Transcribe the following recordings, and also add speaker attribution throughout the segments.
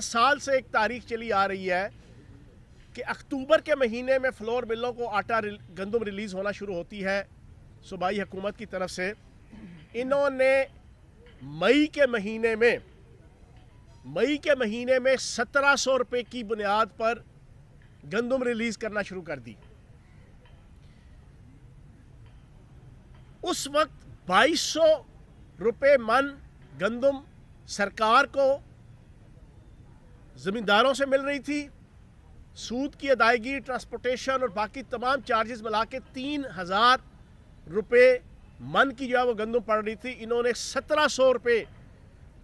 Speaker 1: सत्तर साल से एक तारीख चली आ रही है कि अक्टूबर के महीने में फ्लोर मिलों को आटा रिल, गंदम रिलीज़ होना शुरू होती है सूबाई हुकूमत की तरफ से इन्होंने मई के महीने में मई के महीने में सत्रह सौ रुपये की बुनियाद पर गंदम रिलीज़ करना शुरू कर दी उस वक्त बाईस सौ रुपये मन गंदम सरकार को ज़मींदारों से मिल रही थी सूद की अदायगी ट्रांसपोर्टेशन और बाकी तमाम चार्जेस मिला के तीन हज़ार रुपये मन की जो है वो गंदम पड़ रही थी इन्होंने सत्रह सौ रुपये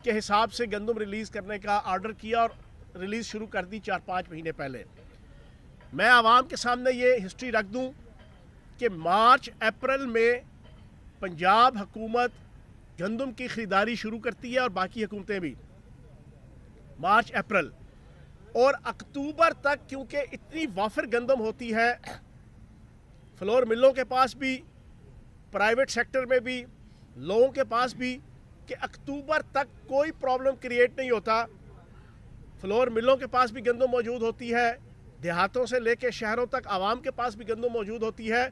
Speaker 1: के हिसाब से गंदम रिलीज़ करने का आर्डर किया और रिलीज़ शुरू कर दी चार पाँच महीने पहले मैं आवाम के सामने ये हिस्ट्री रख दूँ कि मार्च अप्रैल में पंजाब हुकूमत गंदम की ख़रीदारी शुरू करती है और बाकी हुकूमतें भी मार्च अप्रैल और अक्टूबर तक क्योंकि इतनी वाफिर गंदम होती है फ्लोर मिलों के पास भी प्राइवेट सेक्टर में भी लोगों के पास भी कि अक्टूबर तक कोई प्रॉब्लम क्रिएट नहीं होता फ्लोर मिलों के पास भी गंदम मौजूद होती है देहातों से लेके शहरों तक आवाम के पास भी गंदम मौजूद होती है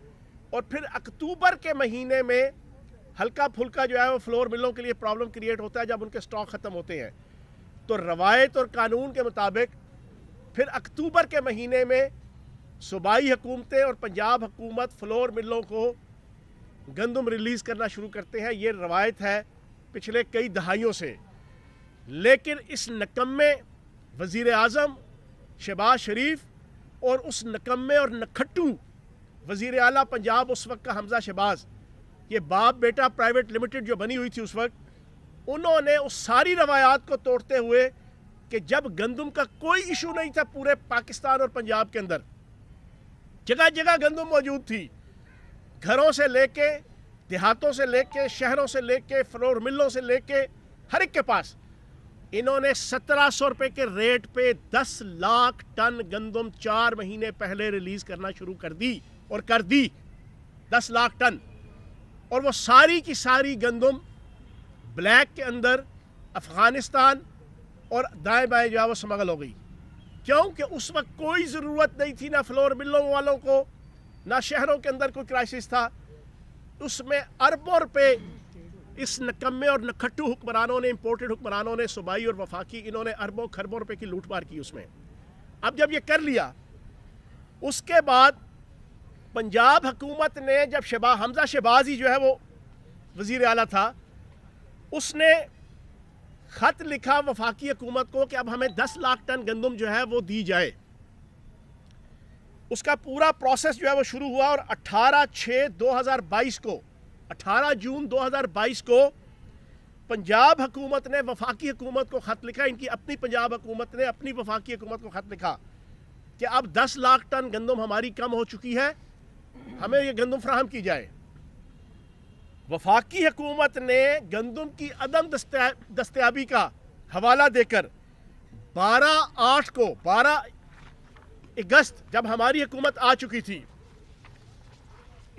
Speaker 1: और फिर अक्टूबर के महीने में हल्का फुल्का जो है वो फ्लोर मिलों के लिए प्रॉब्लम क्रिएट होता है जब उनके स्टॉक ख़त्म होते हैं तो रवायत और कानून के मुताबिक फिर अक्टूबर के महीने में सूबाई हुकूमतें और पंजाब हुकूमत फ्लोर मिलों को गंदम रिलीज़ करना शुरू करते हैं ये रवायत है पिछले कई दहाइयों से लेकिन इस नकम्मे वज़ी अजम शहबाज शरीफ और उस नकम्मे और नखट्टू वज़ी अली पंजाब उस वक्त का हमजा शहबाज ये बाप बेटा प्राइवेट लिमिटेड जो बनी हुई थी उस वक्त उन्होंने उस सारी रवायात को तोड़ते हुए कि जब गंदम का कोई इशू नहीं था पूरे पाकिस्तान और पंजाब के अंदर जगह जगह गंदम मौजूद थी घरों से लेके देहातों से लेके शहरों से लेके फ्लोर मिलों से लेके हर एक के पास इन्होंने सत्रह सौ रुपये के रेट पे दस लाख टन गंदम चार महीने पहले रिलीज करना शुरू कर दी और कर दी दस लाख टन और वो सारी की सारी गंदम ब्लैक के अंदर अफ़गानिस्तान और दाएँ बाएँ जो है वो स्मगल हो गई क्योंकि उस वक्त कोई ज़रूरत नहीं थी ना फ्लोर मिलों वालों को ना शहरों के अंदर कोई क्राइसिस था उसमें अरबों रुपये इस नकम्मे और नखट्टू हुक्मरानों ने इम्पोर्टेड हुक्मरानों ने सूबाई और वफाकी इन्होंने अरबों खरबों रुपये की लूटमार की उसमें अब जब ये कर लिया उसके बाद पंजाब हकूमत ने जब शबा हमजा शहबाज ही जो है वो वज़ी अला था उसने ख़त लिखा वफाकी हुकूमत को कि अब हमें दस लाख टन गंदम जो है वो दी जाए उसका पूरा प्रोसेस जो है वो शुरू हुआ और 18 छः 2022 को 18 जून 2022 को पंजाब हुकूमत ने वफाकी हुकूमत को ख़त लिखा इनकी अपनी पंजाब हुकूमत ने अपनी वफाकी हुकूमत को ख़त लिखा कि अब 10 लाख टन गंदम हमारी कम हो चुकी है हमें ये गंदम फ्राहम की जाए वफाकी हकूमत ने गंदम की अदम दस्तियाबी का हवाला देकर बारह आठ को बारह अगस्त जब हमारी हुकूमत आ चुकी थी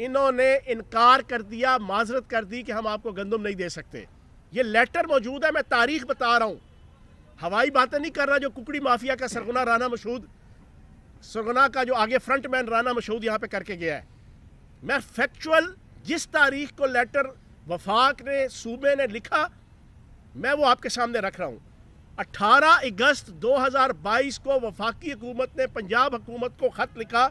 Speaker 1: इन्होंने इनकार कर दिया माजरत कर दी कि हम आपको गंदम नहीं दे सकते ये लेटर मौजूद है मैं तारीख बता रहा हूँ हवाई बातें नहीं कर रहा जो कुकड़ी माफिया का सरगुना राना मशहूद सरगुना का जो आगे फ्रंट मैन राना मशहूद यहाँ पे करके गया है मैं फैक्चुअल जिस तारीख को लेटर वफाक ने सूबे ने लिखा मैं वो आपके सामने रख रहा हूँ 18 अगस्त 2022 को वफाकी हुकूमत ने पंजाब हुकूमत को ख़त लिखा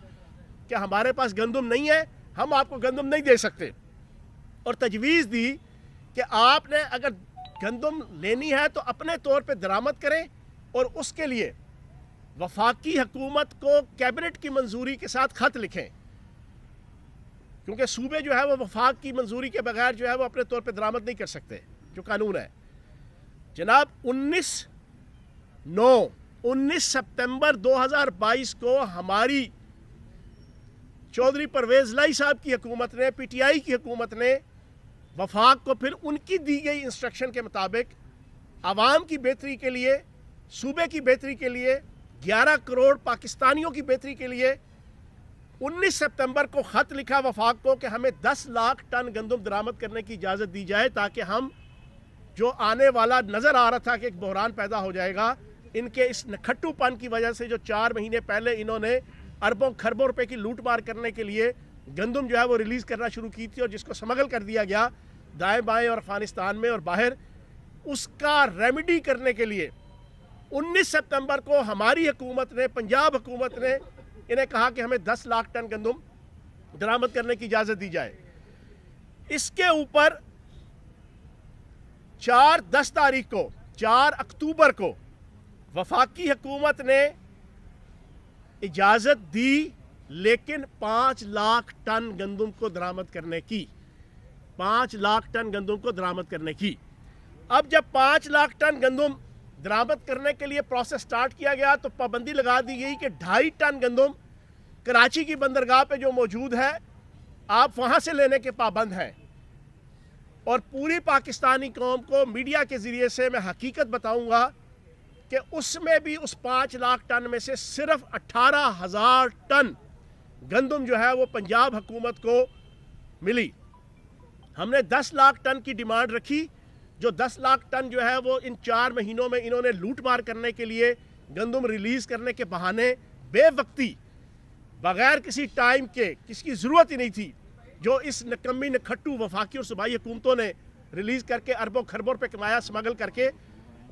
Speaker 1: कि हमारे पास गंदम नहीं है हम आपको गंदम नहीं दे सकते और तजवीज़ दी कि आपने अगर गंदम लेनी है तो अपने तौर पे दरामद करें और उसके लिए वफाकी हकूमत को कैबिनेट की मंजूरी के साथ ख़त लिखें क्योंकि सूबे जो है वो वफाक की मंजूरी के बगैर जो है वो अपने तौर पर दरामद नहीं कर सकते जो कानून है जनाब उन्नीस नौ उन्नीस सितंबर 2022 को हमारी चौधरी परवेज़ लाई साहब की हुकूमत ने पीटीआई की हुकूमत ने वफाक को फिर उनकी दी गई इंस्ट्रक्शन के मुताबिक आवाम की बेहतरी के लिए सूबे की बेहतरी के लिए 11 करोड़ पाकिस्तानियों की बेहतरी के लिए 19 सितंबर को ख़त लिखा वफाक को कि हमें 10 लाख टन गंदम दरामद करने की इजाज़त दी जाए ताकि हम जो आने वाला नज़र आ रहा था कि एक बहरान पैदा हो जाएगा इनके इस नखट्टूपन की वजह से जो चार महीने पहले इन्होंने अरबों खरबों रुपए की लूट मार करने के लिए गंदम जो है वो रिलीज़ करना शुरू की थी और जिसको स्मगल कर दिया गया दाएँ बाएँ और अफगानिस्तान में और बाहर उसका रेमिडी करने के लिए 19 सितंबर को हमारी हुकूमत ने पंजाब हुकूमत ने इन्हें कहा कि हमें 10 लाख टन गंदुम दरामद करने की इजाज़त दी जाए इसके ऊपर चार दस तारीख को चार अक्टूबर को वफाकी हकूमत ने इजाज़त दी लेकिन पांच लाख टन गंदुम को दरामद करने की पांच लाख टन गंदुम को दरामद करने की अब जब पांच लाख टन गंदुम दरामद करने के लिए प्रोसेस स्टार्ट किया गया तो पाबंदी लगा दी गई कि ढाई टन गंदुम कराची की बंदरगाह पे जो मौजूद है आप वहाँ से लेने के पाबंद हैं और पूरी पाकिस्तानी कौम को मीडिया के ज़रिए से मैं हकीकत बताऊँगा कि उसमें भी उस पाँच लाख टन में से सिर्फ अट्ठारह हज़ार टन गंदम जो है वो पंजाब हुकूमत को मिली हमने दस लाख टन की डिमांड रखी जो दस लाख टन जो है वो इन चार महीनों में इन्होंने लूट मार करने के लिए गंदम रिलीज़ करने के बहाने बेवक्ती बगैर किसी टाइम के किसकी ज़रूरत ही नहीं थी जो इस नकमी नखट्टू वफाकी और सूबाई हुकूमतों ने रिलीज़ करके अरबों खरबों पर कमाया स्मगल करके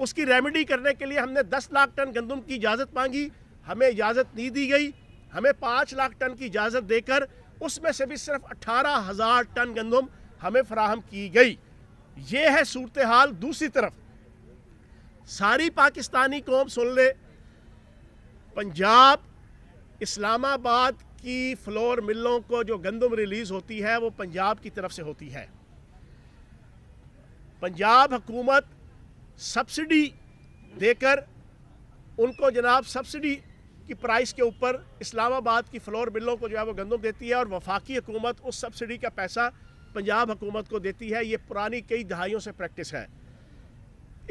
Speaker 1: उसकी रेमेडी करने के लिए हमने 10 लाख टन गंदम की इजाज़त मांगी हमें इजाज़त नहीं दी गई हमें 5 लाख टन की इजाज़त देकर उसमें से भी सिर्फ अठारह हज़ार टन गंदम हमें फराहम की गई ये है सूरत हाल दूसरी तरफ सारी पाकिस्तानी कौम सुन ले पंजाब इस्लामाबाद की फ्लोर मिलों को जो गंदम रिलीज़ होती है वो पंजाब की तरफ से होती है पंजाब हुकूमत सब्सिडी देकर उनको जनाब सब्सिडी की प्राइस के ऊपर इस्लामाबाद की फ्लोर मिलों को जो है वो गंदम देती है और वफाकी हुकूमत उस सब्सिडी का पैसा पंजाब हुकूमत को देती है ये पुरानी कई दहाइयों से प्रैक्टिस है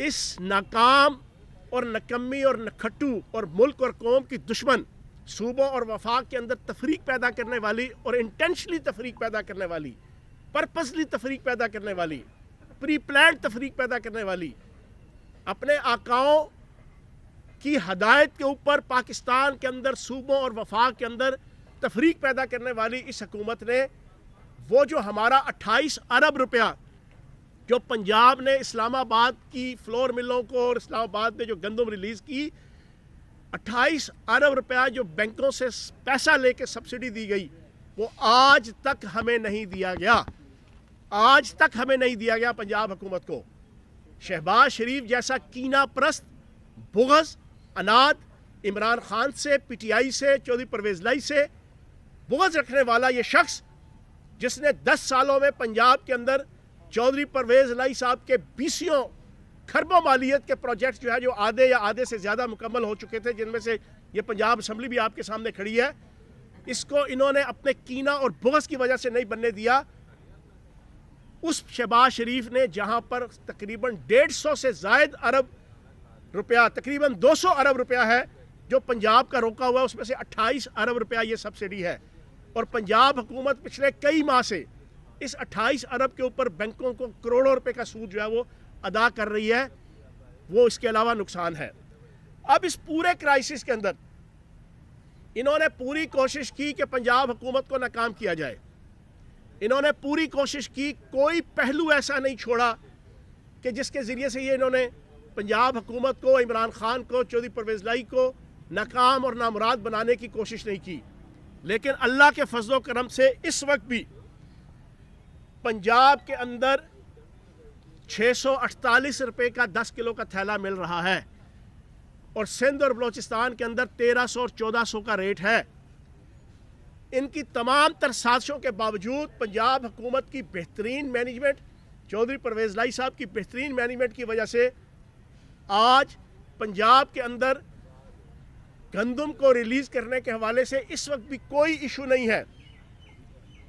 Speaker 1: इस नाकाम और नकमी और नखट्टू और मुल्क और कौम की दुश्मन सूबों और वफाक के अंदर तफरीक पैदा करने वाली और इंटेंशली तफरीक पैदा करने वाली पर्पसली तफरीक पैदा करने वाली प्री प्लान तफरीक पैदा करने वाली अपने आकाओं की हदायत के ऊपर पाकिस्तान के अंदर सूबों और वफाक के अंदर तफरीक पैदा करने वाली इस हकूमत ने वो जो हमारा अट्ठाईस अरब रुपया जो पंजाब ने इस्लामाबाद की फ्लोर मिलों को और इस्लामाबाद में जो गंदम रिलीज़ की 28 अरब रुपया जो बैंकों से पैसा लेके सब्सिडी दी गई वो आज तक हमें नहीं दिया गया आज तक हमें नहीं दिया गया पंजाब हुकूमत को शहबाज शरीफ जैसा कीना प्रस्त बुगज अनाद इमरान खान से पीटीआई से चौधरी परवेज लाई से बुगज रखने वाला ये शख्स जिसने 10 सालों में पंजाब के अंदर चौधरी परवेज लाई साहब के बीसियों खरबों मालियत के प्रोजेक्ट्स जो है जो आधे या आधे से ज़्यादा मुकम्मल हो चुके थे जिनमें से ये पंजाब असम्बली भी आपके सामने खड़ी है इसको इन्होंने अपने कीना और बोस की वजह से नहीं बनने दिया उस शहबाज शरीफ ने जहां पर तकरीबन डेढ़ सौ से जायद अरब रुपया तकरीबन दो सौ अरब रुपया है जो पंजाब का रोका हुआ है उसमें से अट्ठाईस अरब रुपया ये सब्सिडी है और पंजाब हुकूमत पिछले कई माह से इस अट्ठाईस अरब के ऊपर बैंकों को करोड़ों रुपए का सूद जो है वो अदा कर रही है वो इसके अलावा नुकसान है अब इस पूरे क्राइसिस के अंदर इन्होंने पूरी कोशिश की कि पंजाब हुकूमत को नाकाम किया जाए इन्होंने पूरी कोशिश की कोई पहलू ऐसा नहीं छोड़ा कि जिसके ज़रिए से ये इन्होंने पंजाब हुकूमत को इमरान खान को चौधरी परवेज लाई को नाकाम और नामुराद बनाने की कोशिश नहीं की लेकिन अल्लाह के फजलो करम से इस वक्त भी पंजाब के अंदर 648 रुपए का 10 किलो का थैला मिल रहा है और सिंध और बलूचिस्तान के अंदर 1300 और 1400 का रेट है इनकी तमाम तर साजिशों के बावजूद पंजाब हुकूमत की बेहतरीन मैनेजमेंट चौधरी परवेज़ लाई साहब की बेहतरीन मैनेजमेंट की वजह से आज पंजाब के अंदर गंदम को रिलीज़ करने के हवाले से इस वक्त भी कोई इशू नहीं है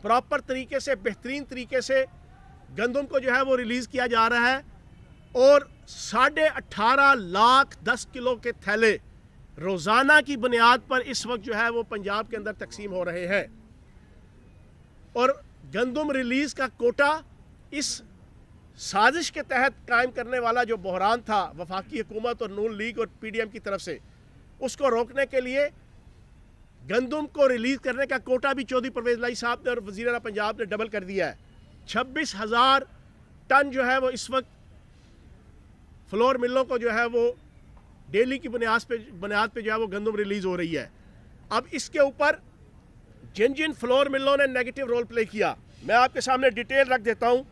Speaker 1: प्रॉपर तरीके से बेहतरीन तरीके से गंदम को जो है वो रिलीज़ किया जा रहा है और साढ़े अट्ठारह लाख दस किलो के थैले रोज़ाना की बुनियाद पर इस वक्त जो है वो पंजाब के अंदर तकसीम हो रहे हैं और गंदम रिलीज़ का कोटा इस साजिश के तहत कायम करने वाला जो बहरान था वफाकी हुकूमत और नून लीग और पी डी एम की तरफ से उसको रोकने के लिए गंदम को रिलीज़ करने का कोटा भी चौधरी परवेज लाई साहब ने और वजीर पंजाब ने डबल कर दिया है छब्बीस हज़ार टन जो है वो इस वक्त फ्लोर मिलों को जो है वो डेली की बुनियाद पे बुनियाद पे जो है वो गंदम रिलीज़ हो रही है अब इसके ऊपर जिन जिन फ्लोर मिलों ने नेगेटिव रोल प्ले किया मैं आपके सामने डिटेल रख देता हूँ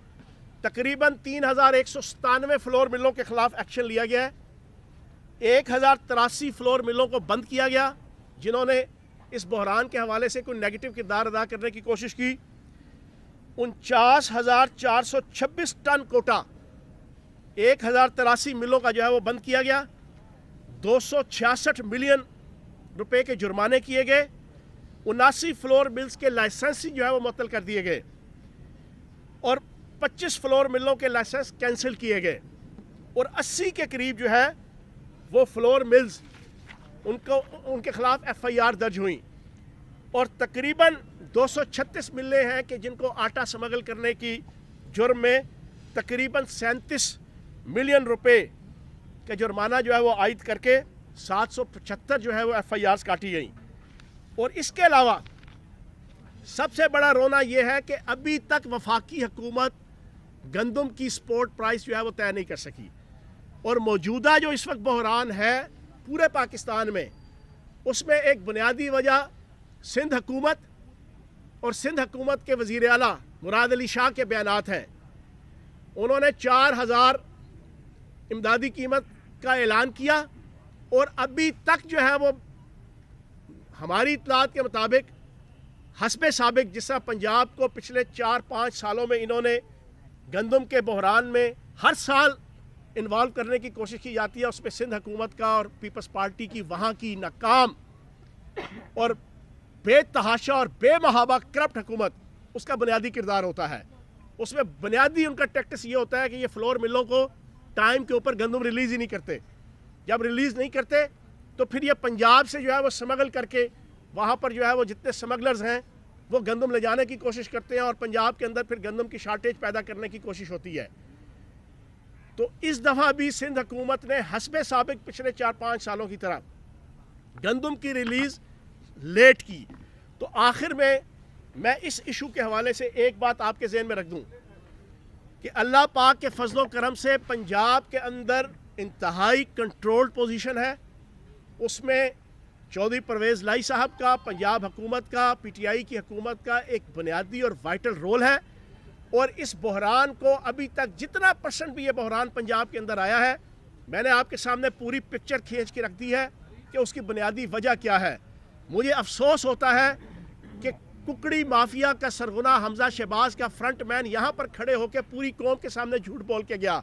Speaker 1: तकरीबन तीन हज़ार एक सौ सतानवे फ्लोर मिलों के ख़िलाफ़ एक्शन लिया गया है एक हज़ार तिरासी फ्लोर मिलों को बंद किया गया जिन्होंने इस बहरान के हवाले से कोई नेगेटिव किरदार अदा करने की कोशिश की उनचास हज़ार चार सौ छब्बीस टन कोटा एक हज़ार तिरासी मिलों का जो है वो बंद किया गया दो सौ छियासठ मिलियन रुपए के जुर्माने किए गए उनासी फ्लोर मिल्स के लाइसेंसी जो है वो मुतल कर दिए गए और 25 फ्लोर मिलों के लाइसेंस कैंसिल किए गए और 80 के करीब जो है वो फ्लोर मिल्स उनको उनके ख़िलाफ़ एफआईआर दर्ज हुई और तकरीबन 236 मिले हैं कि जिनको आटा स्मगल करने की जुर्म में तकरीबन सैंतीस मिलियन रुपए का जुर्माना जो है वो आयद करके सात सौ पचहत्तर जो है वो एफ आई आर्स काटी गई और इसके अलावा सबसे बड़ा रोना यह है कि अभी तक वफाकी हकूमत गंदम की स्पोर्ट प्राइस जो है वो तय नहीं कर सकी और मौजूदा जो इस वक्त बहरान है पूरे पाकिस्तान में उसमें एक बुनियादी वजह सिंध हकूमत और सिंध हकूमत के वजीर अला मुराद अली शाह के बयान हैं उन्होंने चार हज़ार इमदादी कीमत का ऐलान किया और अभी तक जो है वो हमारी इतलात के मुताबिक हसब सबक जिस तरह पंजाब को पिछले चार पाँच सालों में इन्होंने गंदम के बहरान में हर साल इन्वॉल्व करने की कोशिश की जाती है उसमें सिंध हुकूमत का और पीपल्स पार्टी की वहाँ की नाकाम और बेतहाशा और बेमहाबा करप्ट हुकूमत उसका बुनियादी किरदार होता है उसमें बुनियादी उनका टैक्टिस ये होता है कि ये फ्लोर मिलों को टाइम के ऊपर गंदम रिलीज़ ही नहीं करते जब रिलीज़ नहीं करते तो फिर ये पंजाब से जो है वो स्मगल करके वहाँ पर जो है वो जितने स्मगलर्स हैं वो गंदम ले जाने की कोशिश करते हैं और पंजाब के अंदर फिर गंदम की शार्टेज पैदा करने की कोशिश होती है तो इस दफ़ा भी सिंध हुकूमत ने हसब सबक पिछले चार पाँच सालों की तरह गंदम की रिलीज़ लेट की तो आखिर में मैं इस इशू के हवाले से एक बात आपके जहन में रख दूँ कि अल्लाह पाक के फजलो करम से पंजाब के अंदर इंतहाई कंट्रोल्ड पोजीशन है उसमें चौधरी परवेज़ लाई साहब का पंजाब हकूमत का पीटीआई की हकूमत का एक बुनियादी और वाइटल रोल है और इस बहरान को अभी तक जितना परसेंट भी ये बहरान पंजाब के अंदर आया है मैंने आपके सामने पूरी पिक्चर खींच के रख दी है कि उसकी बुनियादी वजह क्या है मुझे अफसोस होता है कि कुकड़ी माफिया का सरगुना हमजा शहबाज का फ्रंट मैन यहाँ पर खड़े होकर पूरी कौम के सामने झूठ बोल के गया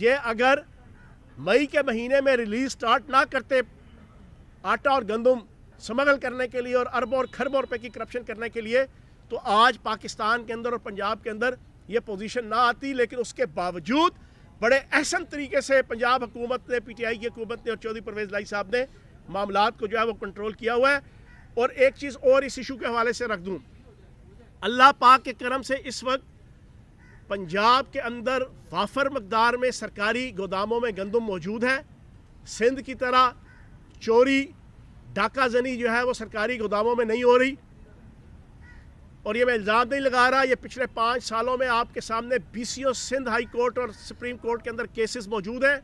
Speaker 1: ये अगर मई के महीने में रिलीज स्टार्ट ना करते आटा और गंदम स्मगल करने के लिए और अरबों और खरबों रुपए की करप्शन करने के लिए तो आज पाकिस्तान के अंदर और पंजाब के अंदर ये पोजीशन ना आती लेकिन उसके बावजूद बड़े अहसन तरीके से पंजाब हुकूमत ने पीटीआई की हुकूमत ने और चौधरी परवेज लाई साहब ने मामला को जो है वो कंट्रोल किया हुआ है और एक चीज़ और इस इशू के हवाले से रख दूँ अल्लाह पाक के करम से इस वक्त पंजाब के अंदर वाफर मकदार में सरकारी गोदामों में गंदम मौजूद है सिंध की तरह चोरी डाका जनी जो है वो सरकारी गोदामों में नहीं हो रही और ये मैं इल्ज़ाम नहीं लगा रहा ये पिछले पाँच सालों में आपके सामने B C O Sindh high court और सुप्रीम कोर्ट के अंदर केसेस मौजूद हैं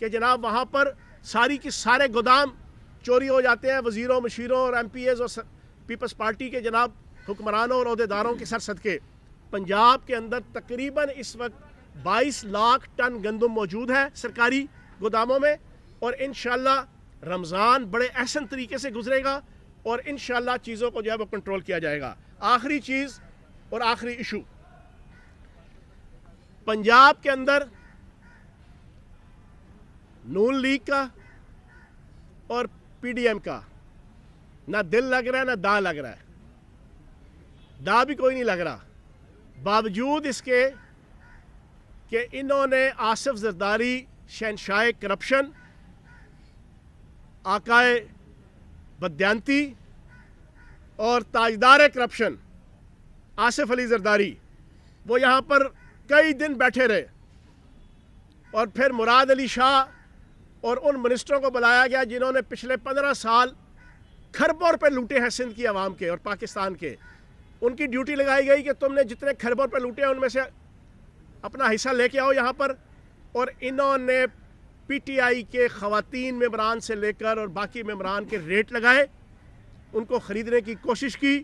Speaker 1: कि जनाब वहाँ पर सारी के सारे गोदाम चोरी हो जाते हैं वजीरों मशीरों और एम पी एज़ और पीपल्स पार्टी के जनाब हुक्मरानों और अहदेदारों के सर सदके पंजाब के अंदर तकरीबन इस वक्त 22 लाख टन गंदम मौजूद है सरकारी गोदामों में और इन रमज़ान बड़े अहसन तरीके से गुजरेगा और इन चीज़ों को जो है वो कंट्रोल किया जाएगा आखिरी चीज़ और आखिरी इशू पंजाब के अंदर नून लीग का और पीडीएम का ना दिल लग रहा है ना दा लग रहा है दा भी कोई नहीं लग रहा बावजूद इसके कि इन्होंने आसिफ जरदारी शहनशाह करप्शन आकाए बद्यांती और ताजदार करप्शन आसिफ अली जरदारी वो यहाँ पर कई दिन बैठे रहे और फिर मुराद अली शाह और उन मिनिस्टरों को बुलाया गया जिन्होंने पिछले पंद्रह साल खरबों रुपये लूटे हैं सिंध की आवाम के और पाकिस्तान के उनकी ड्यूटी लगाई गई कि तुमने जितने खरबों रुपये लूटे हैं उनमें से अपना हिस्सा लेके आओ यहाँ पर और इन्होंने पीटीआई के खातन मम्बरान से लेकर और बाकी मम्बरान के रेट लगाए उनको ख़रीदने की कोशिश की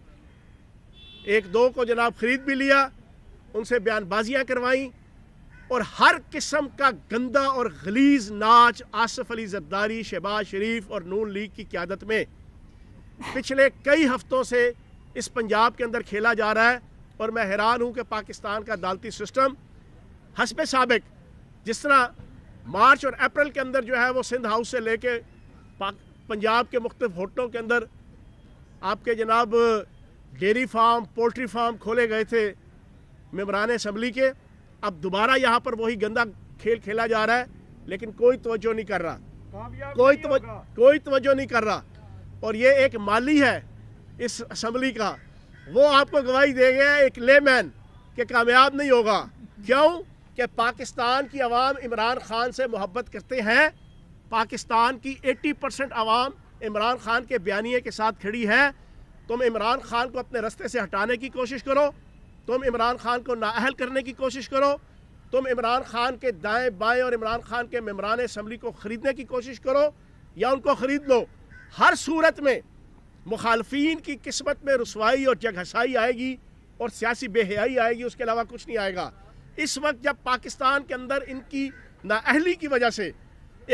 Speaker 1: एक दो को जनाब ख़रीद भी लिया उनसे बयानबाजियाँ करवाईं और हर किस्म का गंदा और गलीज नाच आसफ़ अली जद्दारी शहबाज शरीफ और नून लीग की क्यादत में पिछले कई हफ्तों से इस पंजाब के अंदर खेला जा रहा है और मैं हैरान हूँ कि पाकिस्तान का अदालती सिस्टम हसब सबक जिस तरह मार्च और अप्रैल के अंदर जो है वो सिंध हाउस से लेके पंजाब के मुख्तफ होटलों के अंदर आपके जनाब डेरी फार्म पोल्ट्री फार्म खोले गए थे मेम्बरान इसम्बली के अब दोबारा यहाँ पर वही गंदा खेल खेला जा रहा है लेकिन कोई तवज्जो नहीं कर रहा कोई तवज, कोई तवज्जो नहीं कर रहा और ये एक माली है इस असम्बली का वो आपको गवाही देंगे एक लेमैन के कामयाब नहीं होगा क्यों कि पाकिस्तान की आवाम इमरान खान से मोहब्बत करते हैं पाकिस्तान की 80 परसेंट आवाम इमरान खान के बयानिए के साथ खड़ी है तुम इमरान खान को अपने रस्ते से हटाने की कोशिश करो तुम इमरान खान को नाअहल करने की कोशिश करो तुम इमरान खान के दाएं बाएं और इमरान खान के मम्बरान इसम्बली को ख़रीदने की कोशिश करो या उनको ख़रीद लो हर सूरत में मुखालफन की किस्मत में रसवाई और जगहसाई आएगी और सियासी बेहयाई आएगी उसके अलावा कुछ नहीं आएगा इस वक्त जब पाकिस्तान के अंदर इनकी नाअहली की वजह से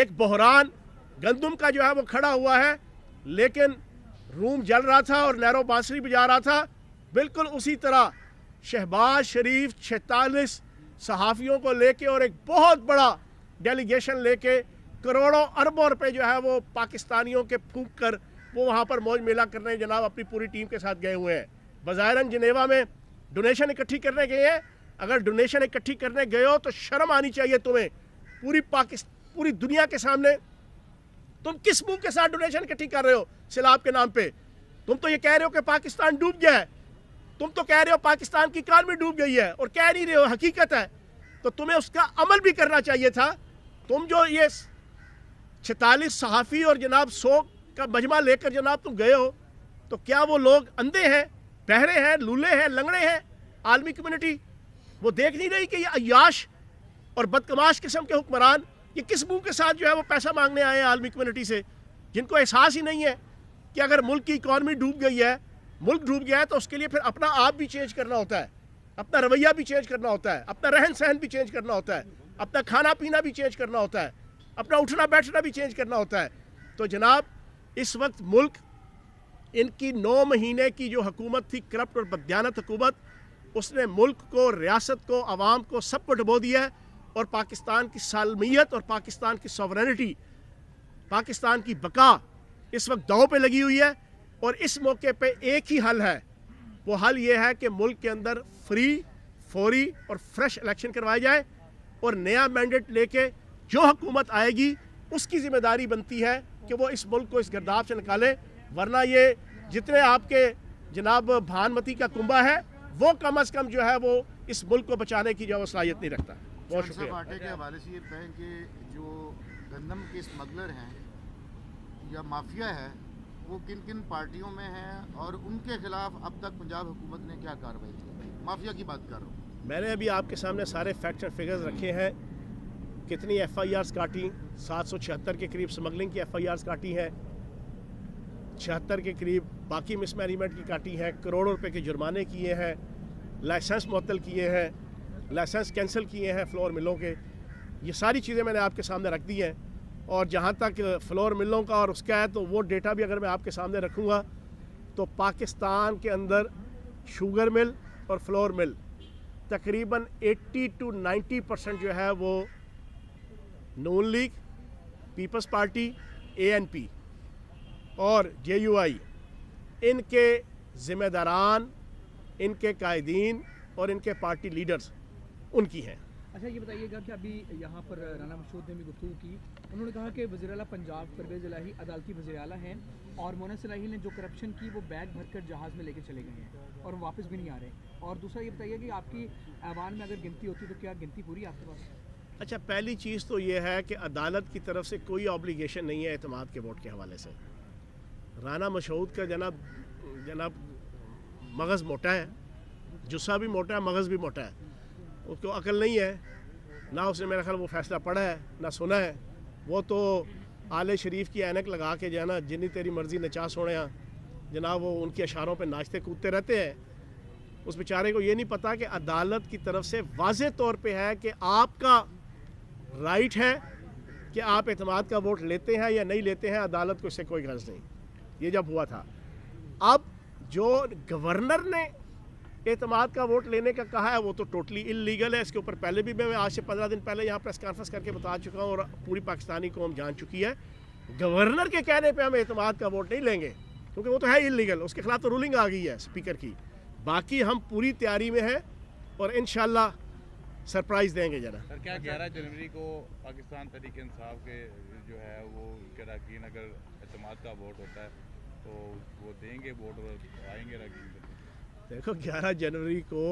Speaker 1: एक बहरान गंदम का जो है वो खड़ा हुआ है लेकिन रूम जल रहा था और नैरो बांसरी बजा रहा था बिल्कुल उसी तरह शहबाज शरीफ छतालीस सहाफ़ियों को लेके और एक बहुत बड़ा डेलीगेशन लेके करोड़ों अरबों रुपए जो है वो पाकिस्तानियों के फूक कर वो वहाँ पर मौज मेला करने जनाब अपनी पूरी टीम के साथ गए हुए हैं बाजायरन जनेवा में डोनेशन इकट्ठी करने गए हैं अगर डोनेशन इकट्ठी करने गए हो तो शर्म आनी चाहिए तुम्हें पूरी पाकिस्तान पूरी दुनिया के सामने तुम किस मुंह के साथ डोनेशन इकट्ठी कर रहे हो सैलाब के नाम पे तुम तो ये कह रहे हो कि पाकिस्तान डूब गया है तुम तो कह रहे हो पाकिस्तान की कार में डूब गई है और कह नहीं रहे हो हकीकत है तो तुम्हें उसका अमल भी करना चाहिए था तुम जो ये छतालीस सहाफ़ी और जनाब सौ का मजमा लेकर जनाब तुम गए हो तो क्या वो लोग अंधे हैं बहरे हैं लूले हैं लंगड़े हैं आलमी कम्यूनिटी वो देख नहीं रही कि ये अयाश और बदकमाश किस्म के हुक्मरान ये किस मुँह के साथ जो है वो पैसा मांगने आए हैं आलमी कम्यूनिटी से जिनको एहसास ही नहीं है कि अगर मुल्क की इकॉनमी डूब गई है मुल्क डूब गया है तो उसके लिए फिर अपना आप भी चेंज करना होता है अपना रवैया भी चेंज करना होता है अपना रहन सहन भी चेंज करना होता है अपना खाना पीना भी चेंज करना होता है अपना उठना बैठना भी चेंज करना होता है तो जनाब इस वक्त मुल्क इनकी नौ महीने की जो हुकूमत थी करप्ट और बदयानत हुकूमत उसने मुल्क को रियासत को आवाम को सब को डबो दिया है और पाकिस्तान की सालमियत और पाकिस्तान की सॉवरेनिटी पाकिस्तान की बका इस वक्त दाव पे लगी हुई है और इस मौके पे एक ही हल है वो हल ये है कि मुल्क के अंदर फ्री फौरी और फ्रेश इलेक्शन करवाया जाए और नया मैंडेट लेके जो हुकूमत आएगी उसकी जिम्मेदारी बनती है कि वो इस मुल्क को इस गर्दाब से निकाले वरना ये जितने आपके जनाब भानमती का कुंबा है वो कम अज़ कम जो है वो इस मुल्क को बचाने की जो सलाहियत नहीं रखता बहुत शुक्रिया के हवाले से ये कहें कि जो गंदम के स्मगलर हैं या माफिया है वो किन किन पार्टियों में हैं और उनके खिलाफ अब तक पंजाब हुकूमत ने क्या कार्रवाई की माफिया की बात कर रहा हूँ मैंने अभी आपके सामने सारे फैक्ट एंड फिगर्स रखे हैं कितनी एफ आई आर काटी सात सौ छिहत्तर के करीब स्मगलिंग की एफ आई आर काटी हैं छिहत्तर के करीब बाकी मिसमैनेजमेंट की काटी हैं करोड़ों रुपए के जुर्माने किए हैं लाइसेंस मअतल किए हैं लाइसेंस कैंसिल किए हैं फ्लोर मिलों के ये सारी चीज़ें मैंने आपके सामने रख दी हैं और जहाँ तक फ्लोर मिलों का और उसका है तो वो डेटा भी अगर मैं आपके सामने रखूँगा तो पाकिस्तान के अंदर शुगर मिल और फ्लोर मिल तकरीबन 80 टू 90 परसेंट जो है वो Noon League Peoples Party ANP और जेयूआई इनके ज़िम्मेदारान इनके कायदीन और इनके पार्टी लीडर्स उनकी हैं अच्छा ये बताइएगा कि अभी यहाँ पर राना मसूद ने भी गुफ्तु की उन्होंने कहा कि वजी पंजाब परवेज अलाही अदालती वजी हैं और मोना सलाही ने जो करप्शन की वो बैग भरकर जहाज़ में लेके चले गए हैं और वापस भी नहीं आ रहे और दूसरा ये बताइए कि आपकी ऐवान में अगर गिनती होती तो क्या गिनती पूरी आपके पास अच्छा पहली चीज़ तो ये है कि अदालत की तरफ से कोई ऑब्लीगेशन नहीं है अहतमाद के वोट के हवाले से राना मशहूद का जनाब जनाब मगज़ मोटा है जुस्सा भी मोटा है मगज़ भी मोटा है उसको अकल नहीं है ना उसने मेरा ख्याल वो फैसला पढ़ा है ना सुना है वो तो आले शरीफ की एनक लगा के जाना जिनी जिन्नी तेरी मर्ज़ी नचा सोने जनाब वो उनके अशारों पर नाचते कूदते रहते हैं उस बेचारे को ये नहीं पता कि अदालत की तरफ से वाज तौर पर है कि आपका राइट है कि आप अतमाद का वोट लेते हैं या नहीं लेते हैं अदालत को इससे कोई गर्ज नहीं ये जब हुआ था अब जो गवर्नर ने एतमाद का वोट लेने का कहा है वो तो टोटली इलीगल है इसके ऊपर पहले भी मैं आज से पंद्रह दिन पहले यहाँ प्रेस कॉन्फ्रेंस करके बता चुका हूँ और पूरी पाकिस्तानी कौम जान चुकी है गवर्नर के कहने पर हम एतमाद का वोट नहीं लेंगे क्योंकि वो तो है इलीगल उसके खिलाफ तो रूलिंग आ गई है स्पीकर की बाकी हम पूरी तैयारी में हैं और इन सरप्राइज देंगे जरा सर क्या ग्यारह जनवरी को पाकिस्तान तरीके इंसाफ के जो है वो अगर अहतमाद का वोट होता है तो वो देंगे वोट आएंगे राकीन देखो 11 जनवरी को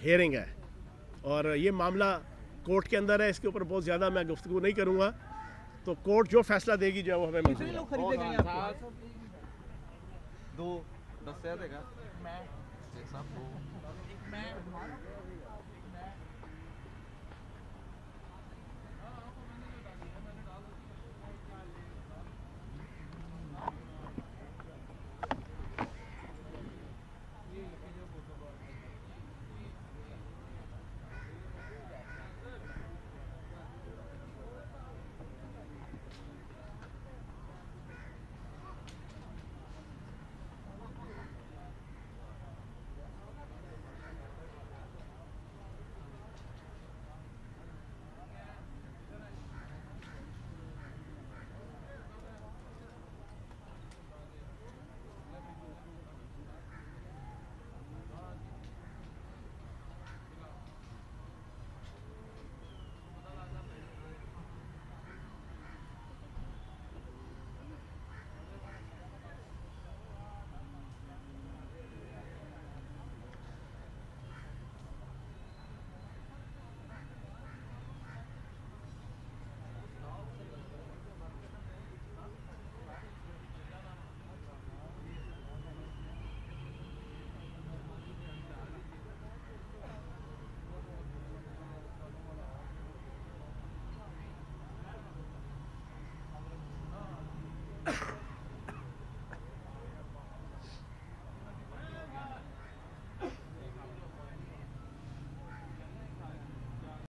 Speaker 1: हेयरिंग है और ये मामला कोर्ट के अंदर है इसके ऊपर बहुत ज़्यादा मैं गुफ्तु नहीं करूँगा तो कोर्ट जो फैसला देगी जो वो हमें दो